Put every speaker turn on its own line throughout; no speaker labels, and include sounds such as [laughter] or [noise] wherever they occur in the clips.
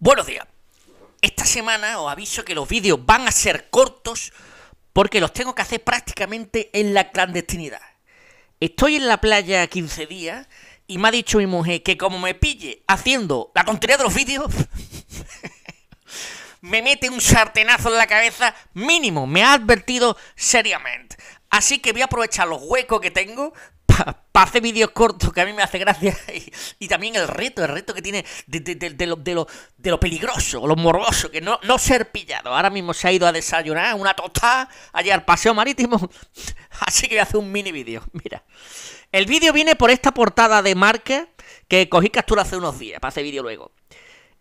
Buenos días. Esta semana os aviso que los vídeos van a ser cortos porque los tengo que hacer prácticamente en la clandestinidad. Estoy en la playa 15 días y me ha dicho mi mujer que como me pille haciendo la tontería de los vídeos, [laughs] me mete un sartenazo en la cabeza mínimo, me ha advertido seriamente. Así que voy a aprovechar los huecos que tengo para hacer vídeos cortos que a mí me hace gracia [laughs] y, también el reto, el reto que tiene de, de, lo, peligroso lo morboso, que no, no ser pillado. Ahora mismo se ha ido a desayunar una tostada allá al paseo marítimo, [laughs] así que voy a hacer un mini vídeo. Mira, el vídeo viene por esta portada de Marca que cogí captura hace unos días, para hacer vídeo luego.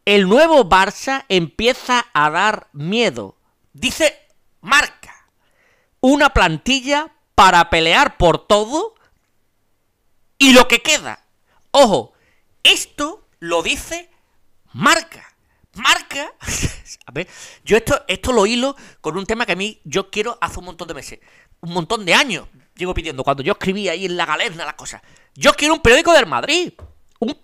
El nuevo Barça empieza a dar miedo. Dice Marca, una plantilla para pelear por todo y lo que queda. Ojo, esto lo dice Marca. Marca, [laughs] a ver, yo esto, esto lo hilo con un tema que a mí yo quiero hace un montón de meses, un montón de años, Llego pidiendo, cuando yo escribía ahí en la galerna las cosas. Yo quiero un periódico del Madrid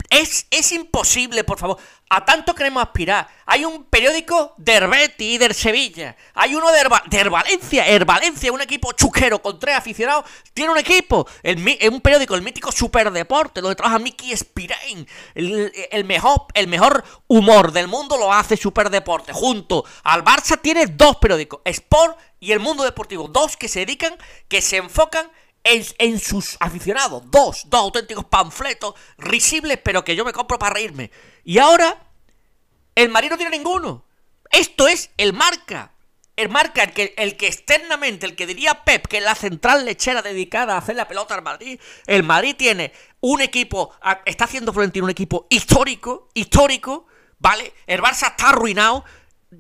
es, es imposible, por favor. A tanto queremos aspirar. Hay un periódico de Herbeti y del Sevilla. Hay uno de del Valencia. un equipo chuquero con tres aficionados, tiene un equipo. Es un periódico, el mítico Superdeporte, que trabaja Mickey Spirain. el, mejor, el mejor humor del mundo lo hace Superdeporte. Junto al Barça tiene dos periódicos, Sport y El Mundo Deportivo. Dos que se dedican, que se enfocan en, sus aficionados. Dos, dos auténticos panfletos risibles, pero que yo me compro para reírme. Y ahora, el Madrid no tiene ninguno. Esto es el marca. El marca, el que, el que externamente, el que diría Pep, que es la central lechera dedicada a hacer la pelota al Madrid. El Madrid tiene un equipo, está haciendo Florentino un equipo histórico, histórico, ¿vale? El Barça está arruinado,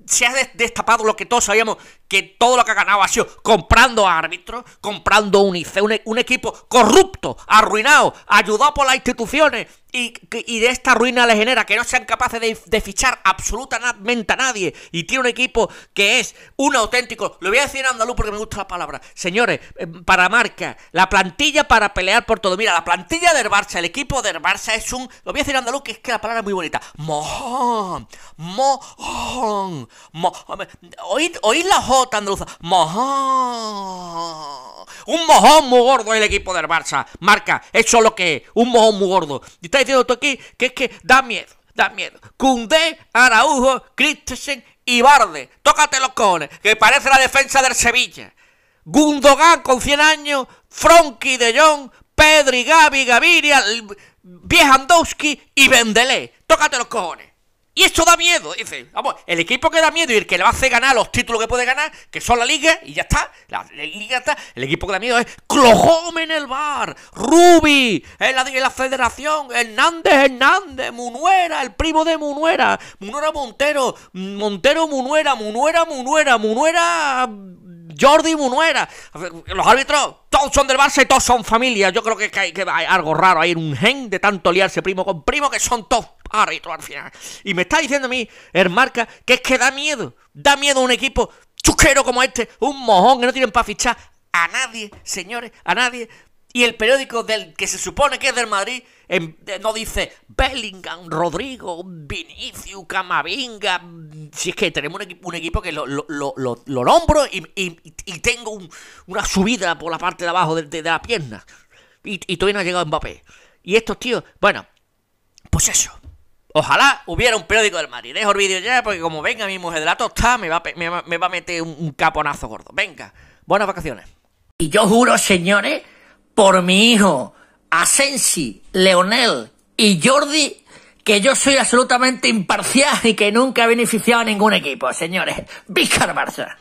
se ha destapado lo que todos sabíamos, que todo lo que ha ganado ha sido comprando árbitros, comprando un un, un, equipo corrupto, arruinado, ayudado por las instituciones, y, de esta ruina le genera que no sean capaces de, fichar absolutamente a nadie y tiene un equipo que es un auténtico, lo voy a decir en andaluz porque me gusta la palabra, señores, eh, para marca, la plantilla para pelear por todo, mira, la plantilla del Barça, el equipo del Barça es un, lo voy a decir en andaluz que es que la palabra es muy bonita, mojón, mojón, mojón. ¿Oíd, oíd la J andaluza, mojón. Un mojón muy gordo el equipo del Barça. Marca, eso es lo que es. Un mojón muy gordo. Y está diciendo esto aquí que es que da miedo, da miedo. Cundé, Araujo, Christensen y Barde. Tócate los cojones, que parece la defensa del Sevilla. Gundogan con 100 años, Fronky de Jong, Pedri, Gavi, Gaviria, Viejandowski y Vendelé. Tócate los cojones. Y esto da miedo, dice. Vamos, el equipo que da miedo y el que le hace ganar los títulos que puede ganar, que son la liga, y ya está. La, liga está. El equipo que da miedo es Clojome en el bar, Rubi, en la, federación, Hernández, Hernández, Munuera, el primo de Munuera, Munuera Montero, Montero Munuera, Munuera, Munuera, Munuera. Jordi Munuera, los árbitros, todos son del Barça y todos son familia. Yo creo que, que hay algo raro, en un gen de tanto liarse primo con primo que son todos árbitro al final. Y me está diciendo a mí, el marca, que es que da miedo. Da miedo a un equipo chusquero como este, un mojón que no tienen para fichar a nadie, señores, a nadie. Y el periódico del que se supone que es del Madrid eh, no dice Bellingham, Rodrigo, Vinicius, Camavinga. Si es que tenemos un, equipo, que lo, lo, lo, lo nombro y, y, y tengo una subida por la parte de abajo de, la pierna. Y, y, todavía no ha llegado Mbappé. Y estos tíos, bueno, pues eso. Ojalá hubiera un periódico del Madrid. Dejo el vídeo ya, porque como venga mi mujer de la tostada, me va, me, va a meter un, caponazo gordo. Venga, buenas vacaciones. Y yo juro, señores, por mi hijo, Asensi, Leonel y Jordi, que yo soy absolutamente imparcial y que nunca he beneficiado a ningún equipo, señores. Víctor Barça.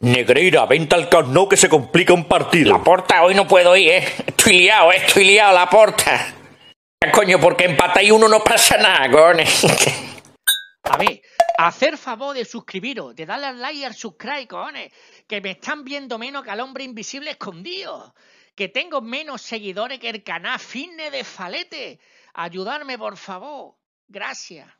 Negreira, venta al no que se complica un partido. La porta, hoy no puedo ir, eh. Estoy liado, eh, Estoy liado, la porta. Coño, porque empatáis uno no pasa nada, cojones. A ver, hacer favor de suscribiros, de darle al like y al subscribe, cojones. Que me están viendo menos que al hombre invisible escondido. Que tengo menos seguidores que el canal Fitness de Falete. Ayudarme, por favor. Gracias.